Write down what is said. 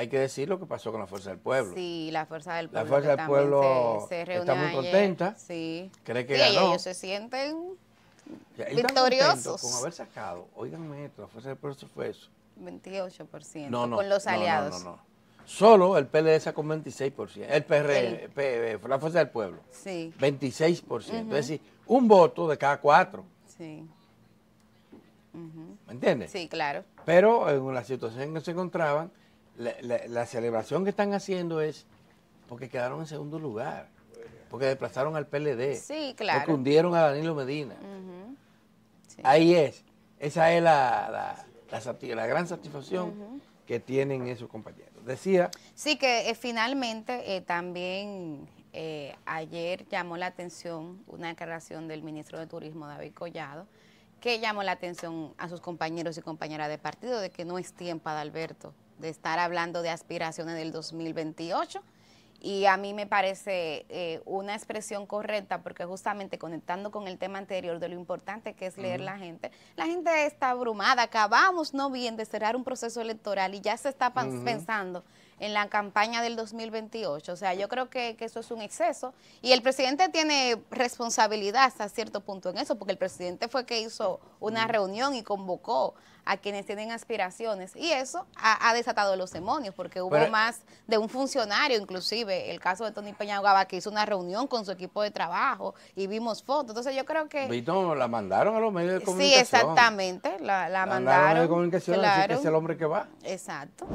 hay que decir lo que pasó con la Fuerza del Pueblo. Sí, la Fuerza del Pueblo. La Fuerza del Pueblo está muy contenta. Sí. Cree que sí, ellos se sienten victoriosos. Con haber sacado, oigan, la Fuerza del Pueblo fue eso. 28% no, no, con los aliados. No, no, no, Solo el PLD e sacó 26%. El PR, e, eh, la Fuerza del Pueblo. Sí. 26%. Es decir, un voto de cada cuatro. Sí. ¿Me entiendes? Sí, claro. Pero en la situación en que se encontraban, la, celebración que están haciendo es porque quedaron en segundo lugar, porque desplazaron al PLD, sí, porque hundieron a Danilo Medina. Ahí es, esa es la, la gran satisfacción que tienen esos compañeros. Decía. Sí, que eh, finalmente eh, también eh, ayer llamó la atención una declaración del ministro de Turismo, David Collado, que llamó la atención a sus compañeros y compañeras de partido de que no es tiempo, Alberto de estar hablando de aspiraciones del 2028 y a mí me parece eh, una expresión correcta porque justamente conectando con el tema anterior de lo importante que es leer la gente, la gente está abrumada, acabamos no bien de cerrar un proceso electoral y ya se está pensando en la campaña del 2028. O sea, yo creo que, eso es un exceso y el presidente tiene responsabilidad hasta cierto punto en eso, porque el presidente fue que hizo una reunión y convocó a quienes tienen aspiraciones y eso ha, desatado los demonios, porque hubo más de un funcionario, inclusive el caso de Tony Peña que hizo una reunión con su equipo de trabajo y vimos fotos. Entonces yo creo que... Vito, la mandaron a los medios de comunicación. Sí, exactamente, la, la, mandaron. a los medios de comunicación, así que es el hombre que va. Exacto.